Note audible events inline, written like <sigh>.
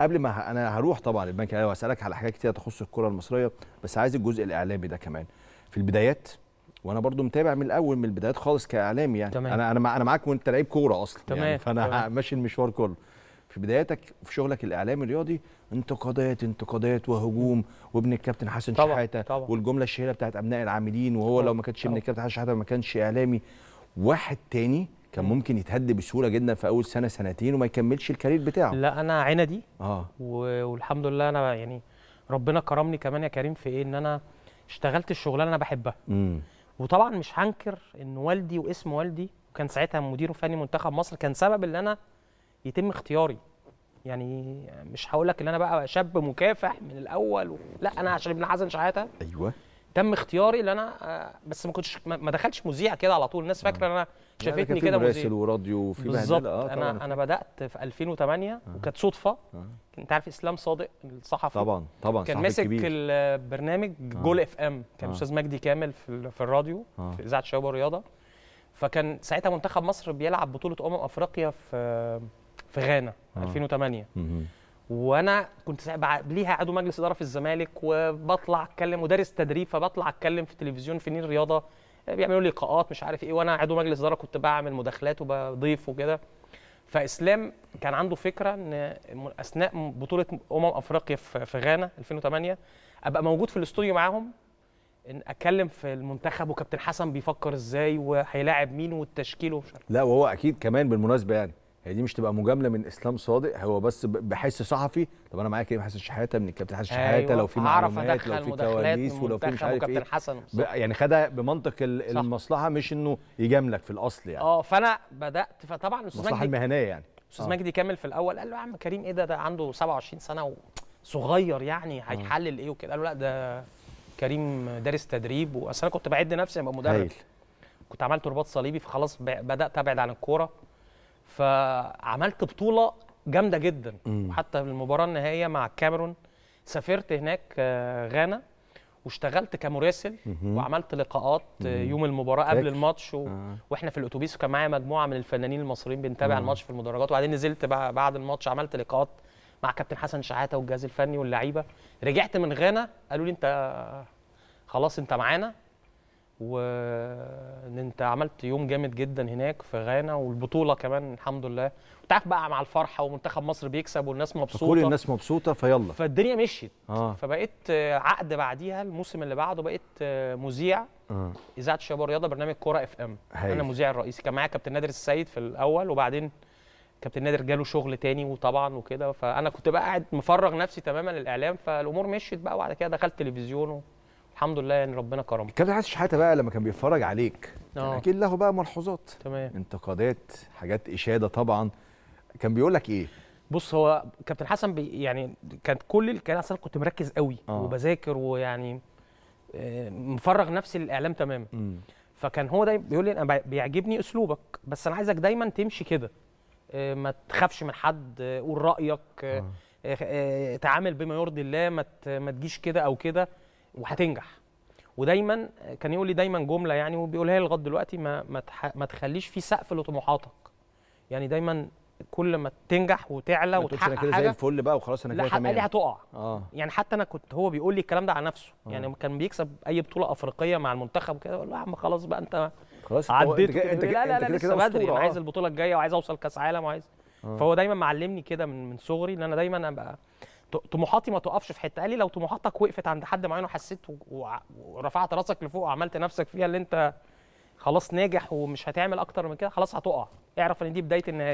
قبل ما انا هروح طبعا للبنك الاهلي واسالك على حاجات كتير تخص الكره المصريه بس عايز الجزء الاعلامي ده كمان في البدايات وانا برضو متابع من الاول من البدايات خالص كاعلامي يعني تمام. انا انا انا معاك وانت لعيب كوره اصلا يعني. تمام. يعني فانا تمام. <laughs> ماشي المشوار كله في بداياتك في شغلك الاعلامي الرياضي انتقادات انتقادات وهجوم وابن الكابتن حسن طبعًا شحاته طبعًا. والجمله الشهيره بتاعت ابناء العاملين وهو طبعًا. لو ما كانش ابن الكابتن حسن شحاته ما كانش اعلامي واحد تاني كان ممكن يتهد بسهوله جدا في اول سنه سنتين وما يكملش الكارير بتاعه لا انا عندي اه والحمد لله انا يعني ربنا كرمني كمان يا كريم في ايه ان انا اشتغلت الشغلانه انا بحبها امم وطبعا مش هنكر ان والدي واسم والدي وكان ساعتها مدير فني منتخب مصر كان سبب ان انا يتم اختياري يعني مش هقول لك ان انا بقى شاب مكافح من الاول و... لا انا عشان ابن حسن شحاته ايوه تم اختياري ان انا آه، بس ما كنتش ما دخلتش مذيع كده على طول الناس فاكره ان انا يعني شافتني كده مراسل وراديو وفي بالظبط آه انا انا بدات في 2008 آه. وكانت صدفه آه. انت عارف اسلام صادق الصحفي طبعا طبعا كان ماسك البرنامج آه. جول اف ام كان آه. استاذ آه. مجدي كامل في, في الراديو آه. في اذاعه الشباب والرياضه فكان ساعتها منتخب مصر بيلعب بطوله امم افريقيا في في غانا آه. 2008 آه. وانا كنت ليها عضو مجلس اداره في الزمالك وبطلع اتكلم ودارس تدريب فبطلع اتكلم في التلفزيون في نيل رياضه آه، بيعملوا لي لقاءات مش عارف ايه وانا عضو مجلس اداره كنت بعمل مداخلات وبضيف وكده فاسلام كان عنده فكره ان اثناء بطوله امم افريقيا في غانا 2008 ابقى موجود في الاستوديو معاهم ان اتكلم في المنتخب وكابتن حسن بيفكر ازاي وهيلاعب مين والتشكيل ومش لا وهو اكيد كمان بالمناسبه يعني هي دي مش تبقى مجامله من اسلام صادق هو بس بحس صحفي طب انا معايا كريم حسن شحاته من الكابتن حسن شحاته أيوة. لو في معلومات لو في كواليس ولو في مش عارف ايه حسن يعني خدها بمنطق المصلحه مش انه يجاملك في الاصل يعني اه فانا بدات فطبعا المصلحه المهنيه يعني استاذ آه. مجدي كامل في الاول قال له يا عم كريم ايه ده ده عنده 27 سنه وصغير يعني آه. هيحلل ايه وكده قال له لا ده كريم دارس تدريب واصل انا كنت بعد نفسي ابقى مدرب كنت عملت رباط صليبي فخلاص بدات ابعد عن الكوره فعملت بطوله جامده جدا وحتى حتى المباراه النهائيه مع الكاميرون سافرت هناك آه، غانا واشتغلت كمراسل وعملت لقاءات آه، يوم المباراه قبل الماتش آه. واحنا في الاتوبيس وكان معايا مجموعه من الفنانين المصريين بنتابع الماتش في المدرجات وبعدين نزلت بعد الماتش عملت لقاءات مع كابتن حسن شحاته والجهاز الفني واللعيبه رجعت من غانا قالوا لي انت خلاص انت معانا و ان انت عملت يوم جامد جدا هناك في غانا والبطوله كمان الحمد لله انت عارف بقى مع الفرحه ومنتخب مصر بيكسب والناس مبسوطه كل الناس مبسوطه فيلا فالدنيا مشيت آه. فبقيت عقد بعديها الموسم اللي بعده بقيت مذيع آه. اذاعه الشباب والرياضه برنامج كوره اف ام هي. انا مذيع الرئيسي كان معايا كابتن نادر السيد في الاول وبعدين كابتن نادر جاله شغل تاني وطبعا وكده فانا كنت بقى قاعد مفرغ نفسي تماما للاعلام فالامور مشيت بقى وبعد كده دخلت تلفزيون الحمد لله يعني ربنا كرمه الكابتن حسن شحاته بقى لما كان بيتفرج عليك أوه. آه. اكيد له بقى ملحوظات تمام انتقادات حاجات اشاده طبعا كان بيقول لك ايه بص هو كابتن حسن بي يعني كانت كل كان اصلا كنت مركز قوي أوه. وبذاكر ويعني آه، مفرغ نفسي للاعلام تماما فكان هو دايما بيقول لي انا بيعجبني اسلوبك بس انا عايزك دايما تمشي كده آه، ما تخافش من حد قول رايك أوه. تعامل بما يرضي الله ما تجيش كده او كده وهتنجح ودايما كان يقول لي دايما جمله يعني وبيقولها لي لغايه دلوقتي ما ما, ما تخليش في سقف لطموحاتك يعني دايما كل ما تنجح وتعلى وتحقق حاجه كده زي الفل بقى وخلاص انا كده تمام هتقع آه. يعني حتى انا كنت هو بيقول لي الكلام ده على نفسه آه. يعني كان بيكسب اي بطوله افريقيه مع المنتخب وكده اقول له يا عم خلاص بقى انت خلاص عديت انت انت لا لا, لا كده لسه كده بدري انا عايز البطوله الجايه وعايز اوصل كاس عالم وعايز آه. فهو دايما معلمني كده من من صغري ان انا دايما ابقى طموحاتي ما توقفش في حته قال لي لو طموحاتك وقفت عند حد معين وحسيت ورفعت راسك لفوق وعملت نفسك فيها اللي انت خلاص ناجح ومش هتعمل اكتر من كده خلاص هتقع اعرف ان دي بدايه النهايه